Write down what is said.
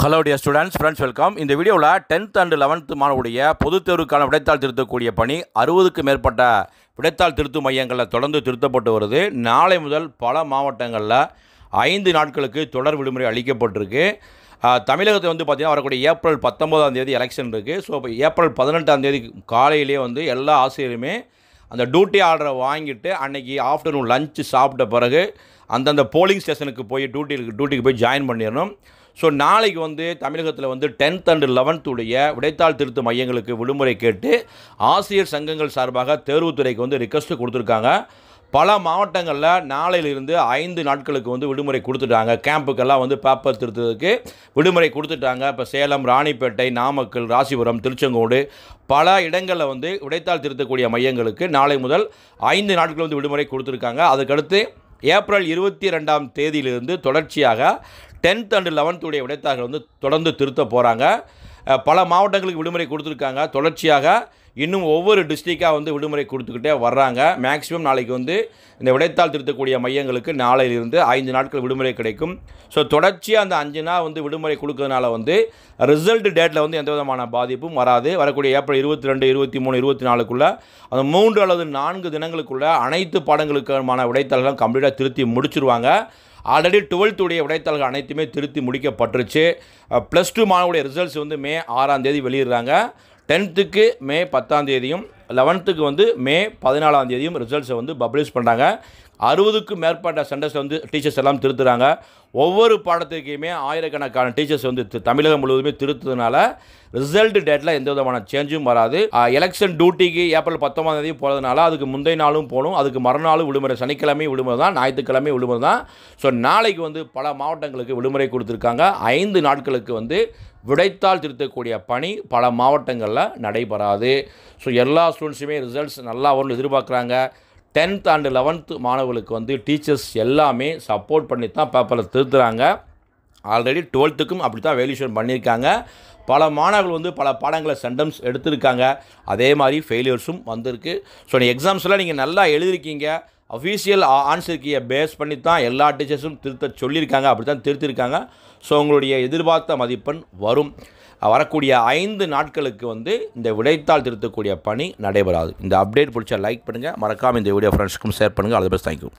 hello dear students friends welcome இந்த வீடியோவில் tenth and eleventh மாணவருடைய பொதுத் தேர்வுக்கான விடைத்தாள் திருத்தக்கூடிய பணி அறுபதுக்கு மேற்பட்ட விடைத்தாள் திருத்த மையங்களில் தொடர்ந்து திருத்தப்பட்டு வருது நாளை முதல் பல மாவட்டங்களில் ஐந்து நாட்களுக்கு தொடர் விடுமுறை அளிக்கப்பட்டிருக்கு தமிழகத்தை வந்து பார்த்திங்கன்னா வரக்கூடிய ஏப்ரல் பத்தொம்போதாம் தேதி எலெக்ஷன் இருக்குது ஸோ இப்போ ஏப்ரல் பதினெட்டாம் தேதி காலையிலே வந்து எல்லா ஆசிரியருமே அந்த டியூட்டி ஆர்டரை வாங்கிட்டு அன்றைக்கி ஆஃப்டர்நூன் லஞ்சு சாப்பிட்ட பிறகு அந்தந்த போலிங் ஸ்டேஷனுக்கு போய் டியூட்டி டியூட்டிக்கு போய் ஜாயின் பண்ணிடணும் ஸோ நாளைக்கு வந்து தமிழகத்தில் வந்து டென்த் அண்ட் லெவன்த்துடைய விடைத்தாள் திருத்த மையங்களுக்கு விடுமுறை கேட்டு ஆசிரியர் சங்கங்கள் சார்பாக தேர்வுத்துறைக்கு வந்து ரிக்வஸ்ட்டு கொடுத்துருக்காங்க பல மாவட்டங்களில் நாளையிலிருந்து ஐந்து நாட்களுக்கு வந்து விடுமுறை கொடுத்துட்டாங்க கேம்புக்கெல்லாம் வந்து பேப்பர் திருத்ததுக்கு விடுமுறை கொடுத்துட்டாங்க இப்போ சேலம் ராணிப்பேட்டை நாமக்கல் ராசிபுரம் திருச்செங்கோடு பல இடங்களில் வந்து விடைத்தால் திருத்தக்கூடிய மையங்களுக்கு நாளை முதல் ஐந்து நாட்கள் வந்து விடுமுறை கொடுத்துருக்காங்க அதுக்கடுத்து ஏப்ரல் இருபத்தி ரெண்டாம் தேதியிலிருந்து தொடர்ச்சியாக டென்த் அண்டு லெவன்த்துடைய விடைத்தாள்கள் வந்து தொடர்ந்து திருத்த போகிறாங்க பல மாவட்டங்களுக்கு விடுமுறை கொடுத்துருக்காங்க தொடர்ச்சியாக இன்னும் ஒவ்வொரு டிஸ்ட்ரிக்டாக வந்து விடுமுறை கொடுத்துக்கிட்டே வர்றாங்க மேக்ஸிமம் நாளைக்கு வந்து இந்த விடைத்தாள் திருத்தக்கூடிய மையங்களுக்கு நாளையிலிருந்து ஐந்து நாட்கள் விடுமுறை கிடைக்கும் ஸோ தொடர்ச்சியாக அந்த அஞ்சு நாள் வந்து விடுமுறை கொடுக்கறதுனால வந்து ரிசல்ட் டேட்டில் வந்து எந்த விதமான பாதிப்பும் வராது வரக்கூடிய ஏப்ரல் இருபத்தி ரெண்டு இருபத்தி மூணு இருபத்தி நாலுக்குள்ளே அந்த மூன்று அல்லது நான்கு தினங்களுக்குள்ளே அனைத்து பாடங்களுக்கான விடைத்தாள்களும் கம்ப்ளீட்டாக திருத்தி முடிச்சிருவாங்க ஆல்ரெடி டுவெல்த்துடைய விடைத்தாள்கள் அனைத்துமே திருத்தி முடிக்கப்பட்டுருச்சு ப்ளஸ் டூ மாணவனுடைய ரிசல்ட்ஸ் வந்து மே ஆறாம் தேதி வெளியிடுறாங்க டென்த்துக்கு மே பத்தாம் தேதியும் லெவன்த்துக்கு வந்து மே பதினாலாம் தேதியும் ரிசல்ட்ஸை வந்து பப்ளிஷ் பண்ணுறாங்க அறுபதுக்கும் மேற்பட்ட சென்டர்ஸ் வந்து டீச்சர்ஸ் எல்லாம் திருத்துறாங்க ஒவ்வொரு பாடத்துக்குமே ஆயிரக்கணக்கான டீச்சர்ஸ் வந்து தமிழகம் முழுவதுமே திருத்ததுனால ரிசல்ட் டேட்டில் எந்த விதமான சேஞ்சும் வராது எலெக்ஷன் டியூட்டிக்கு ஏப்ரல் பத்தொம்பதாம் தேதி போகிறதுனால அதுக்கு முந்தைய நாளும் போகணும் அதுக்கு மறுநாளும் விடுமுறை சனிக்கிழமை விடுமுறை தான் ஞாயிற்றுக்கிழமை விடுமுறை தான் ஸோ நாளைக்கு வந்து பல மாவட்டங்களுக்கு விடுமுறை கொடுத்துருக்காங்க ஐந்து நாட்களுக்கு வந்து விடைத்தால் திருத்தக்கூடிய பணி பல மாவட்டங்களில் நடைபெறாது ஸோ எல்லா ஸ்டூடெண்ட்ஸுமே ரிசல்ட்ஸ் நல்லா வரும்னு எதிர்பார்க்குறாங்க டென்த் அண்டு லெவன்த்து மாணவர்களுக்கு வந்து டீச்சர்ஸ் எல்லாமே சப்போர்ட் பண்ணி தான் பேப்பரில் திருத்துறாங்க ஆல்ரெடி டுவெல்த்துக்கும் அப்படி தான் வேல்யூஷன் பண்ணியிருக்காங்க பல மாணவர்கள் வந்து பல பாடங்களை சென்டம்ஸ் எடுத்திருக்காங்க அதே மாதிரி ஃபெயிலியர்ஸும் வந்திருக்கு ஸோ நீ எக்ஸாம்ஸ்லாம் நீங்கள் நல்லா எழுதியிருக்கீங்க அஃபீஷியல் ஆன்சர் பேஸ் பண்ணி தான் எல்லா டீச்சர்ஸும் திருத்த சொல்லியிருக்காங்க அப்படி தான் திருத்திருக்காங்க ஸோ உங்களுடைய எதிர்பார்த்த மதிப்பெண் வரும் வரக்கூடிய ஐந்து நாட்களுக்கு வந்து இந்த விடைத்தாள் திருத்தக்கூடிய பணி நடைபெறாது இந்த அப்டேட் பிடிச்சா லைக் பண்ணுங்கள் மறக்காமல் இந்த வீடியோ ஃப்ரெண்ட்ஸுக்கும் ஷேர் பண்ணுங்கள் அது பெஸ்ட் தேங்க்யூ